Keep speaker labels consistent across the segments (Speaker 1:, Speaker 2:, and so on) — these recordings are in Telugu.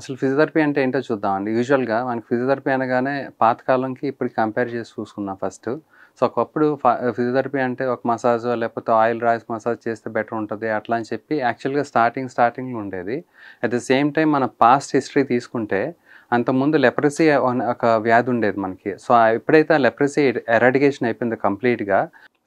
Speaker 1: అసలు ఫిజియోథెరపీ అంటే ఏంటో చూద్దామండి యూజువల్గా మనకి ఫిజియోథెరపీ అనగానే పాతకాలంకి ఇప్పుడు కంపేర్ చేసి చూసుకున్నాం ఫస్ట్ సో ఒకప్పుడు ఫిజియోథెరపీ అంటే ఒక మసాజ్ లేకపోతే ఆయిల్ రాయిస్ మసాజ్ చేస్తే బెటర్ ఉంటుంది అట్లా అని చెప్పి యాక్చువల్గా స్టార్టింగ్ స్టార్టింగ్ ఉండేది అట్ ద సేమ్ టైం మన పాస్ట్ హిస్టరీ తీసుకుంటే అంతకుముందు లెప్రసీ ఒక వ్యాధి ఉండేది మనకి సో ఎప్పుడైతే ఆ లెప్రసీ ఎరాడికేషన్ అయిపోయింది కంప్లీట్గా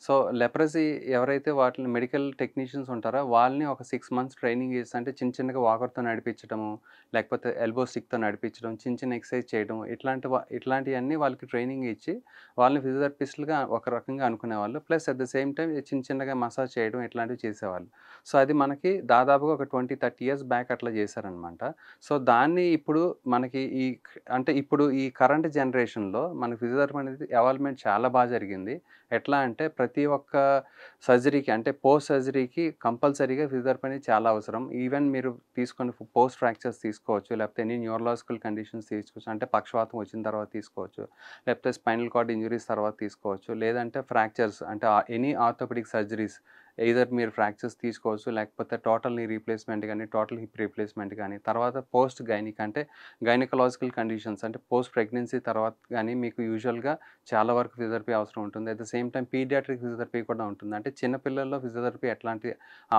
Speaker 1: సో లెప్రసీ ఎవరైతే వాటిని మెడికల్ టెక్నీషియన్స్ ఉంటారో వాళ్ళని ఒక సిక్స్ మంత్స్ ట్రైనింగ్ చేస్తే అంటే చిన్న చిన్నగా వాకర్తో నడిపించడము లేకపోతే ఎల్బో స్టిక్తో నడిపించడం చిన్న చిన్న ఎక్సర్సైజ్ చేయడం ఇట్లాంటి ఇట్లాంటివన్నీ వాళ్ళకి ట్రైనింగ్ ఇచ్చి వాళ్ళని ఫిజియోథెరపిస్ట్లుగా ఒక రకంగా అనుకునేవాళ్ళు plus at the same time చిన్న చిన్నగా మసాజ్ చేయడం ఇట్లాంటివి చేసేవాళ్ళు సో అది మనకి దాదాపుగా ఒక ట్వంటీ థర్టీ ఇయర్స్ బ్యాక్ అట్లా చేశారనమాట సో దాన్ని ఇప్పుడు మనకి ఈ అంటే ఇప్పుడు ఈ కరెంట్ జనరేషన్లో మన ఫిజియోథెరపీ అనేది డెవలప్మెంట్ చాలా బాగా జరిగింది ఎట్లా అంటే ప్రతి ప్రతి ఒక్క సర్జరీకి అంటే పోస్ట్ సర్జరీకి కంపల్సరీగా ఫిజియోథెరపీ చాలా అవసరం ఈవెన్ మీరు తీసుకొని పోస్ట్ ఫ్రాక్చర్స్ తీసుకోవచ్చు లేకపోతే ఎన్ని న్యూరలాజికల్ కండిషన్స్ తీసుకోవచ్చు అంటే పక్షవాతం వచ్చిన తర్వాత తీసుకోవచ్చు లేకపోతే స్పైనల్ కార్డ్ ఇంజురీస్ తర్వాత తీసుకోవచ్చు లేదంటే ఫ్రాక్చర్స్ అంటే ఎనీ ఆర్థోపెడిక్ సర్జరీస్ ఎయిదర్ మీరు ఫ్రాక్చర్స్ తీసుకోవచ్చు లేకపోతే టోటల్ నీ రీప్లేస్మెంట్ కానీ టోటల్ హిప్ రీప్లేస్మెంట్ కానీ తర్వాత పోస్ట్ గైనిక్ అంటే గైనకలాజికల్ కండిషన్స్ అంటే పోస్ట్ ప్రెగ్నెన్సీ తర్వాత కానీ మీకు యూజువల్గా చాలా వరకు ఫిజియోథెరపీ అవసరం ఉంటుంది at the same time paediatric physiotherapy కూడా ఉంటుంది అంటే చిన్నపిల్లల్లో ఫిజియోథెరపీ ఎట్లాంటి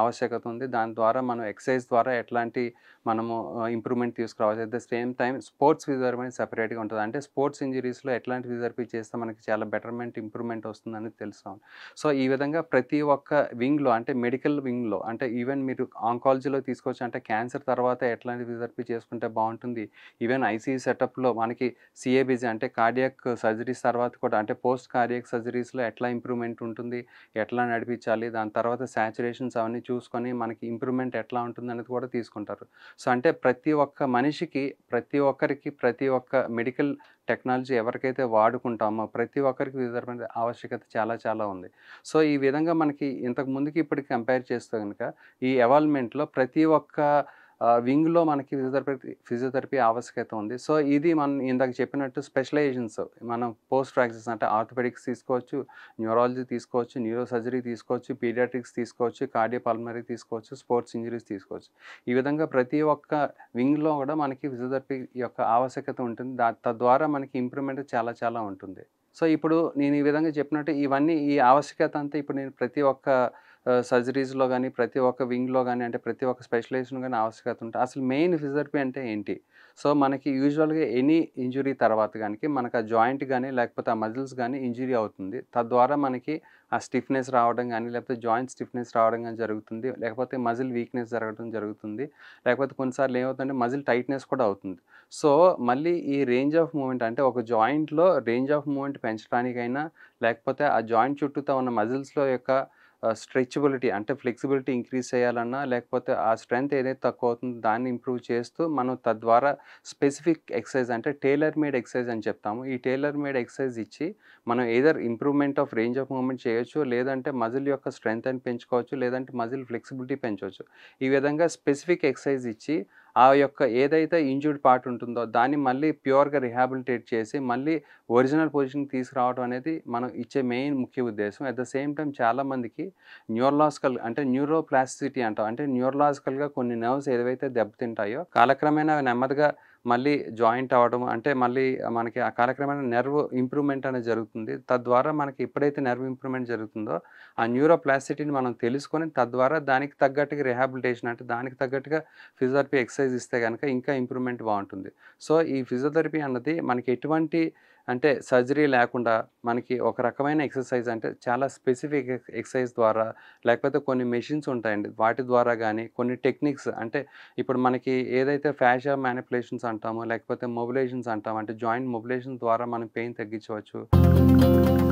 Speaker 1: ఆవశ్యకత ఉంది దాని ద్వారా మనం ఎక్సర్సైజ్ ద్వారా ఎట్లాంటి మనము ఇంప్రూవ్మెంట్ తీసుకురావచ్చు at the same time sports physiotherapy అనేది సపరేట్గా ఉంటుంది అంటే స్పోర్ట్స్ ఇంజరీస్లో ఎట్లాంటి ఫిజియోథెరపీ చేస్తే మనకి చాలా బెటర్మెంట్ ఇంప్రూవ్మెంట్ వస్తుందని తెలుస్తాం సో ఈ విధంగా ప్రతి ఒక్క వింగ్లో అంటే మెడికల్ వింగ్లో అంటే ఈవెన్ మీరు ఆంకాలజీలో తీసుకోవచ్చు అంటే క్యాన్సర్ తర్వాత ఎట్లాంటి థెరపీ చేసుకుంటే బాగుంటుంది ఈవెన్ ఐసీఈ సెటప్లో మనకి సిఏబీజీ అంటే కార్డియాక్ సర్జరీస్ తర్వాత కూడా అంటే పోస్ట్ కార్డియాక్ సర్జరీస్లో ఎట్లా ఇంప్రూవ్మెంట్ ఉంటుంది ఎట్లా నడిపించాలి దాని తర్వాత శాచురేషన్స్ అవన్నీ చూసుకొని మనకి ఇంప్రూవ్మెంట్ ఎట్లా ఉంటుంది అనేది కూడా తీసుకుంటారు సో అంటే ప్రతి ఒక్క మనిషికి ప్రతి ఒక్కరికి ప్రతి ఒక్క మెడికల్ టెక్నాలజీ ఎవరికైతే వాడుకుంటామో ప్రతి ఒక్కరికి విధమైన ఆవశ్యకత చాలా చాలా ఉంది సో ఈ విధంగా మనకి ఇంతకు ముందుకి ఇప్పటికి కంపేర్ చేస్తే కనుక ఈ ఎవాల్వ్మెంట్లో ప్రతి ఒక్క వింగ్లో మనకి ఫిజియోథెరపీ ఫిజియోథెరపీ ఆవశ్యకత ఉంది సో ఇది మనం ఇందాక చెప్పినట్టు స్పెషలైజేషన్స్ మనం పోస్ట్ ట్రాక్సెస్ అంటే ఆర్థోపెడిక్స్ తీసుకోవచ్చు న్యూరాలజీ తీసుకోవచ్చు న్యూరో సర్జరీ తీసుకోవచ్చు పీడియాట్రిక్స్ తీసుకోవచ్చు కార్డియోపల్మరీ తీసుకోవచ్చు స్పోర్ట్స్ ఇంజరీస్ తీసుకోవచ్చు ఈ విధంగా ప్రతి ఒక్క వింగ్లో కూడా మనకి ఫిజియోథెరపీ యొక్క ఆవశ్యకత ఉంటుంది దా తద్వారా మనకి ఇంప్రూవ్మెంట్ చాలా చాలా ఉంటుంది సో ఇప్పుడు నేను ఈ విధంగా చెప్పినట్టు ఇవన్నీ ఈ ఆవశ్యకత అంతా ఇప్పుడు నేను ప్రతి ఒక్క సర్జరీస్లో కానీ ప్రతి ఒక్క వింగ్లో కానీ అంటే ప్రతి ఒక్క స్పెషలైజేషన్ కానీ ఆవశ్యకత ఉంటుంది అసలు మెయిన్ ఫిజియోథెరపీ అంటే ఏంటి సో మనకి యూజువల్గా ఎనీ ఇంజురీ తర్వాత కానీ మనకు ఆ జాయింట్ కానీ లేకపోతే ఆ మజిల్స్ కానీ ఇంజురీ అవుతుంది తద్వారా మనకి ఆ స్టిఫ్నెస్ రావడం కానీ లేకపోతే జాయింట్ స్టిఫ్నెస్ రావడం కానీ జరుగుతుంది లేకపోతే మజిల్ వీక్నెస్ జరగడం జరుగుతుంది లేకపోతే కొన్నిసార్లు ఏమవుతుందంటే మజిల్ టైట్నెస్ కూడా అవుతుంది సో మళ్ళీ ఈ రేంజ్ ఆఫ్ మూమెంట్ అంటే ఒక జాయింట్లో రేంజ్ ఆఫ్ మూమెంట్ పెంచడానికైనా లేకపోతే ఆ జాయింట్ చుట్టూతో ఉన్న మజిల్స్లో యొక్క స్ట్రెచబిలిటీ అంటే ఫ్లెక్సిబిలిటీ ఇంక్రీజ్ చేయాలన్నా లేకపోతే ఆ స్ట్రెంగ్త్ ఏదైతే తక్కువ అవుతుందో దాన్ని ఇంప్రూవ్ చేస్తూ మనం తద్వారా స్పెసిఫిక్ ఎక్సర్సైజ్ అంటే టైలర్ మేడ్ ఎక్సర్సైజ్ అని చెప్తాము ఈ టైలర్ మేడ్ ఎక్సర్సైజ్ ఇచ్చి మనం either improvement of range of movement చేయొచ్చు లేదంటే మజిల్ యొక్క స్ట్రెంగ్త్ అని పెంచుకోవచ్చు లేదంటే మజిల్ ఫ్లెక్సిబిలిటీ పెంచవచ్చు ఈ విధంగా స్పెసిఫిక్ ఎక్సర్సైజ్ ఇచ్చి ఆ యొక్క ఏదైతే ఇంజుర్డ్ పార్ట్ ఉంటుందో దాన్ని మళ్ళీ ప్యూర్గా రిహాబిలిటేట్ చేసి మళ్ళీ ఒరిజినల్ పొజిషన్కి తీసుకురావడం అనేది మనం ఇచ్చే మెయిన్ ముఖ్య ఉద్దేశం అట్ ద సేమ్ టైం చాలామందికి న్యూరలాజికల్ అంటే న్యూరోప్లాస్టిసిటీ అంటాం అంటే న్యూరలాజికల్గా కొన్ని నర్వ్స్ ఏదైతే దెబ్బతింటాయో కాలక్రమేణా నెమ్మదిగా మళ్ళీ జాయింట్ అవ్వడం అంటే మళ్ళీ మనకి ఆ కాలక్రమైన నెర్వ్ ఇంప్రూవ్మెంట్ అనేది జరుగుతుంది తద్వారా మనకి ఎప్పుడైతే నెర్వ్ ఇంప్రూవ్మెంట్ జరుగుతుందో ఆ న్యూరోప్లాసిటీని మనం తెలుసుకొని తద్వారా దానికి తగ్గట్టుగా రిహాబిలిటేషన్ అంటే దానికి తగ్గట్టుగా ఫిజియోథెరపీ ఎక్సర్సైజ్ ఇస్తే కనుక ఇంకా ఇంప్రూవ్మెంట్ బాగుంటుంది సో ఈ ఫిజియోథెరపీ అన్నది మనకి ఎటువంటి అంటే సర్జరీ లేకుండా మనకి ఒక రకమైన ఎక్సర్సైజ్ అంటే చాలా స్పెసిఫిక్ ఎక్సర్సైజ్ ద్వారా లేకపోతే కొన్ని మెషిన్స్ ఉంటాయండి వాటి ద్వారా కానీ కొన్ని టెక్నిక్స్ అంటే ఇప్పుడు మనకి ఏదైతే ఫ్యాషన్ మ్యానిపులేషన్స్ అంటామో లేకపోతే మొబిలేషన్స్ అంటాము అంటే జాయింట్ మొబిలేషన్స్ ద్వారా మనం పెయిన్ తగ్గించవచ్చు